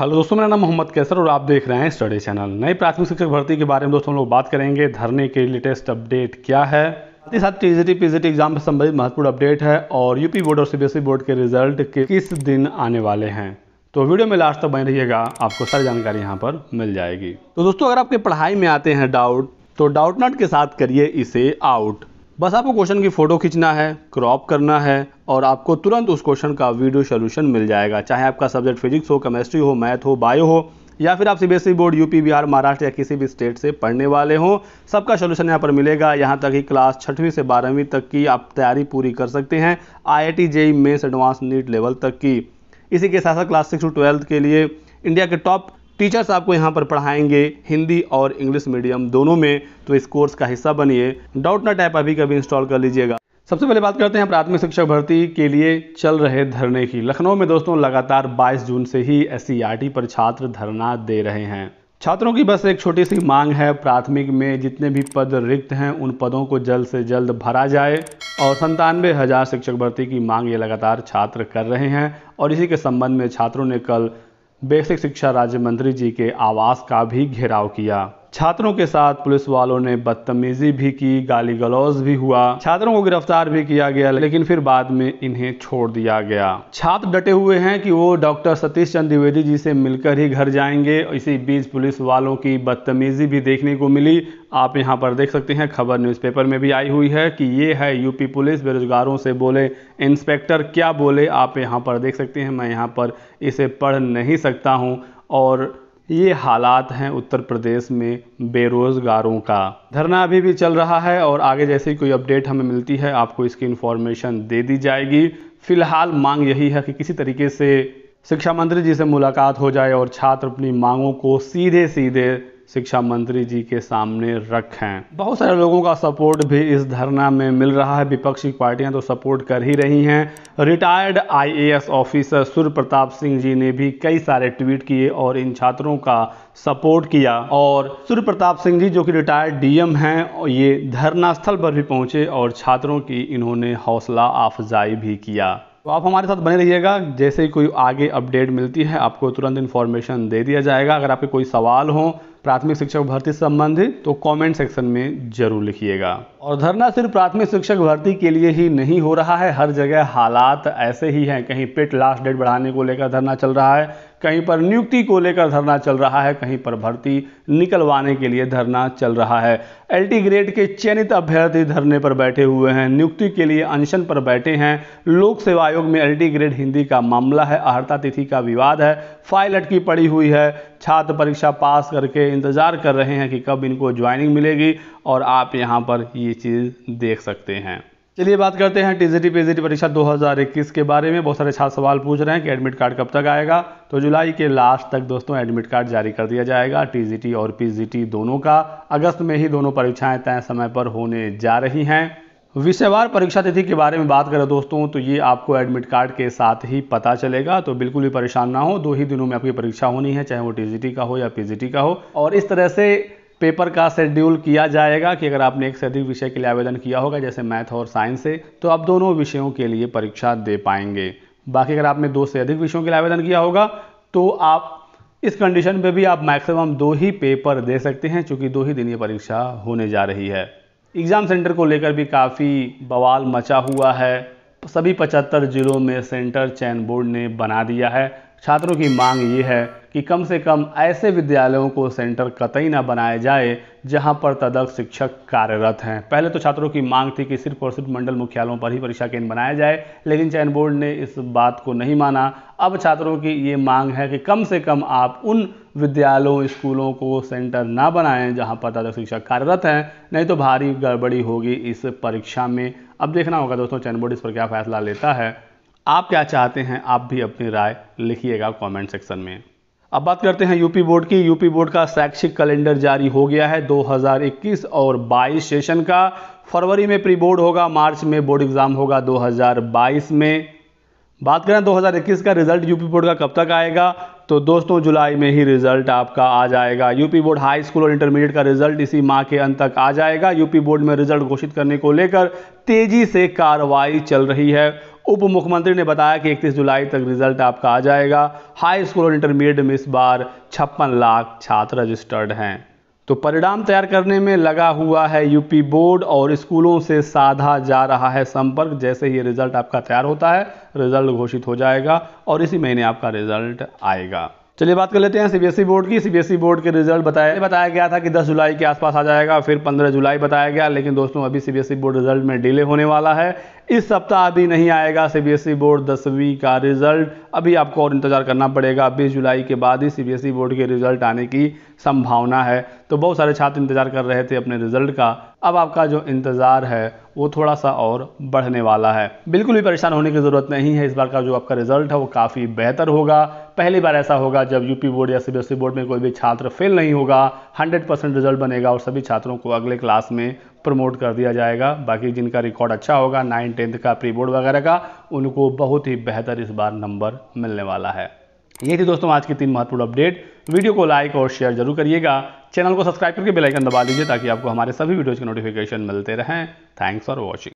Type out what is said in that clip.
hello दोस्तों मेरा नाम मोहम्मद कैसर और आप देख रहे हैं स्टडी चैनल नई प्राथमिक शिक्षक भर्ती के बारे में दोस्तों हम लोग बात करेंगे धरने के लेटेस्ट अपडेट क्या है साथ ही साथ टीजीटी पीजीटी एग्जाम से संबंधित महत्वपूर्ण अपडेट है और यूपी बोर्ड और सीबीएसई बोर्ड e के रिजल्ट के किस दिन आने वाले हैं तो वीडियो में लास्ट तक बने रहिएगा आपको सारी जानकारी यहाँ पर मिल जाएगी तो दोस्तों अगर आपके पढ़ाई में आते हैं डाउट तो डाउट नट के साथ करिए इसे आउट बस आपको क्वेश्चन की फ़ोटो खींचना है क्रॉप करना है और आपको तुरंत उस क्वेश्चन का वीडियो सोल्यूशन मिल जाएगा चाहे आपका सब्जेक्ट फिजिक्स हो केमिस्ट्री हो मैथ हो बायो हो या फिर आप C board UP Bihar Maharashtra या किसी भी स्टेट से पढ़ने वाले हों सबका सोल्यूशन यहाँ पर मिलेगा यहाँ तक कि क्लास छठवीं से बारहवीं तक की आप तैयारी पूरी कर सकते हैं I I T JEE advance NEET level तक की इसी के साथ साथ क्लास सिक्स टू ट्वेल्थ के लिए इंडिया के टॉप टीचर्स आपको यहाँ पर पढ़ाएंगे हिंदी और इंग्लिश मीडियम दोनों में तो इस कोर्स का हिस्सा बनिए डाउट नट ऐप अभी कभी इंस्टॉल कर लीजिएगा सबसे पहले बात करते हैं प्राथमिक शिक्षक भर्ती के लिए चल रहे धरने की लखनऊ में दोस्तों लगातार 22 जून से ही एस e e पर छात्र धरना दे रहे हैं छात्रों की बस एक छोटी सी मांग है प्राथमिक में जितने भी पद रिक्त हैं उन पदों को जल्द से जल्द भरा जाए और संतानवे हज़ार शिक्षक भर्ती की मांग ये लगातार छात्र कर रहे हैं और इसी के संबंध में छात्रों ने कल बेसिक शिक्षा राज्य मंत्री जी के आवास का भी घेराव किया छात्रों के साथ पुलिस वालों ने बदतमीजी भी की गाली गलौज भी हुआ छात्रों को गिरफ्तार भी किया गया लेकिन फिर बाद में इन्हें छोड़ दिया गया छात्र डटे हुए हैं कि वो डॉक्टर सतीश चंद द्विवेदी जी से मिलकर ही घर जाएंगे इसी बीच पुलिस वालों की बदतमीजी भी देखने को मिली आप यहाँ पर देख सकते हैं खबर न्यूज़पेपर में भी आई हुई है कि ये है यूपी पुलिस बेरोजगारों से बोले इंस्पेक्टर क्या बोले आप यहाँ पर देख सकते हैं मैं यहाँ पर इसे पढ़ नहीं सकता हूँ और ये हालात हैं उत्तर प्रदेश में बेरोज़गारों का धरना अभी भी चल रहा है और आगे जैसे ही कोई अपडेट हमें मिलती है आपको इसकी इन्फॉर्मेशन दे दी जाएगी फिलहाल मांग यही है कि किसी तरीके से शिक्षा मंत्री जी से मुलाकात हो जाए और छात्र अपनी मांगों को सीधे सीधे शिक्षा मंत्री जी के सामने रखें बहुत सारे लोगों का सपोर्ट भी इस धरना में मिल रहा है विपक्षी पार्टियां तो सपोर्ट कर ही रही हैं retired IAS officer Surya Pratap Singh ji ने भी कई सारे ट्वीट किए और इन छात्रों का सपोर्ट किया और सूर्य प्रताप सिंह जी जो कि रिटायर्ड डीएम हैं ये धरना स्थल पर भी पहुंचे और छात्रों की इन्होंने हौसला अफजाई भी किया तो आप हमारे साथ बने रहिएगा जैसे ही कोई आगे अपडेट मिलती है आपको तुरंत इन्फॉर्मेशन दे दिया जाएगा अगर आपके कोई सवाल हो प्राथमिक शिक्षक भर्ती से संबंधित तो कमेंट सेक्शन में जरूर लिखिएगा और धरना सिर्फ प्राथमिक शिक्षक भर्ती के लिए ही नहीं हो रहा है हर जगह हालात ऐसे ही हैं कहीं पेट लास्ट डेट बढ़ाने को लेकर धरना चल रहा है कहीं पर नियुक्ति को लेकर धरना चल रहा है कहीं पर भर्ती निकलवाने के लिए धरना चल रहा है एलटी ग्रेड के चयनित अभ्यर्थी धरने पर बैठे हुए हैं नियुक्ति के लिए अनशन पर बैठे हैं लोक सेवा आयोग में एलटी ग्रेड हिंदी का मामला है अहर्ता तिथि का विवाद है फाइल अटकी पड़ी हुई है छात्र परीक्षा पास करके इंतज़ार कर रहे हैं कि कब इनको ज्वाइनिंग मिलेगी और आप यहाँ पर ये चीज़ देख सकते हैं चलिए बात करते हैं टीजीटी पीजीटी परीक्षा 2021 के बारे में बहुत सारे छात्र सवाल पूछ रहे हैं कि एडमिट कार्ड कब तक आएगा तो जुलाई के लास्ट तक दोस्तों एडमिट कार्ड जारी कर दिया जाएगा टीजीटी और पीजीटी दोनों का अगस्त में ही दोनों परीक्षाएं तय समय पर होने जा रही हैं विषयवार परीक्षा तिथि के बारे में बात करें दोस्तों तो ये आपको एडमिट कार्ड के साथ ही पता चलेगा तो बिल्कुल भी परेशान ना हो दो ही दिनों में आपकी परीक्षा होनी है चाहे वो टीजीटी का हो या पीजीटी का हो और इस तरह से पेपर का शेड्यूल किया जाएगा कि अगर आपने एक से अधिक विषय के लिए आवेदन किया होगा जैसे मैथ और साइंस से तो आप दोनों विषयों के लिए परीक्षा दे पाएंगे बाकी अगर आपने दो से अधिक विषयों के लिए आवेदन किया होगा तो आप इस कंडीशन में भी आप मैक्सिमम दो ही पेपर दे सकते हैं चूँकि दो ही दिन ये परीक्षा होने जा रही है एग्ज़ाम सेंटर को लेकर भी काफ़ी बवाल मचा हुआ है सभी पचहत्तर जिलों में सेंटर चयन बोर्ड ने बना दिया है छात्रों की मांग ये है कि कम से कम ऐसे विद्यालयों को सेंटर कतई ना बनाया जाए जहां पर तदक शिक्षक कार्यरत हैं पहले तो छात्रों की मांग थी कि सिर्फ और सिर्फ मंडल मुख्यालयों पर ही परीक्षा केंद्र बनाया जाए लेकिन चयन बोर्ड ने इस बात को नहीं माना अब छात्रों की ये मांग है कि कम से कम आप उन विद्यालयों स्कूलों को सेंटर ना बनाएं जहां पर तदक शिक्षक कार्यरत हैं नहीं तो भारी गड़बड़ी होगी इस परीक्षा में अब देखना होगा दोस्तों चयन बोर्ड इस पर क्या फैसला लेता है आप क्या चाहते हैं आप भी अपनी राय लिखिएगा कमेंट सेक्शन में अब बात करते हैं यूपी बोर्ड की यूपी बोर्ड का शैक्षिक कैलेंडर जारी हो गया है 2021 और 22 सेशन का फरवरी में प्री बोर्ड होगा मार्च में बोर्ड एग्जाम होगा 2022 में बात करें 2021 का रिजल्ट यूपी बोर्ड का कब तक आएगा तो दोस्तों जुलाई में ही रिजल्ट आपका आ जाएगा यूपी बोर्ड हाई स्कूल और इंटरमीडिएट का रिजल्ट इसी माह के अंत तक आ जाएगा यूपी बोर्ड में रिजल्ट घोषित करने को लेकर तेजी से कार्रवाई चल रही है उप मुख्यमंत्री ने बताया कि 31 जुलाई तक रिजल्ट आपका आ जाएगा हाई स्कूल और इंटरमीडिएट में इस बार छप्पन लाख छात्र रजिस्टर्ड हैं तो परिणाम तैयार करने में लगा हुआ है यूपी बोर्ड और स्कूलों से साधा जा रहा है संपर्क जैसे ही रिजल्ट आपका तैयार होता है रिजल्ट घोषित हो जाएगा और इसी महीने आपका रिजल्ट आएगा चलिए बात कर लेते हैं सीबीएसई बोर्ड की सीबीएसई बोर्ड के रिजल्ट बताया बताया गया था कि 10 जुलाई के आसपास आ जाएगा फिर 15 जुलाई बताया गया लेकिन दोस्तों अभी सीबीएसई बोर्ड रिजल्ट में डिले होने वाला है इस सप्ताह अभी नहीं आएगा सीबीएसई e बोर्ड दसवीं का रिजल्ट अभी आपको और इंतज़ार करना पड़ेगा बीस जुलाई के बाद ही सीबीएसई e बोर्ड के रिजल्ट आने की संभावना है तो बहुत सारे छात्र इंतज़ार कर रहे थे अपने रिजल्ट का अब आपका जो इंतज़ार है वो थोड़ा सा और बढ़ने वाला है बिल्कुल भी परेशान होने की ज़रूरत नहीं है इस बार का जो आपका रिजल्ट है वो काफ़ी बेहतर होगा पहली बार ऐसा होगा जब यूपी बोर्ड या सीबीएसई e बोर्ड में कोई भी छात्र फेल नहीं होगा हंड्रेड परसेंट रिजल्ट बनेगा और सभी छात्रों को अगले क्लास में प्रमोट कर दिया जाएगा बाकी जिनका रिकॉर्ड अच्छा होगा नाइन टेंथ का प्री बोर्ड वगैरह का उनको बहुत ही बेहतर इस बार नंबर मिलने वाला है ये थी दोस्तों आज की तीन महत्वपूर्ण अपडेट वीडियो को लाइक और शेयर जरूर करिएगा चैनल को सब्सक्राइब करके बेलाइकन दबा दीजिए ताकि आपको हमारे सभी वीडियोज़ के नोटिफिकेशन मिलते रहें थैंक्स फॉर वॉचिंग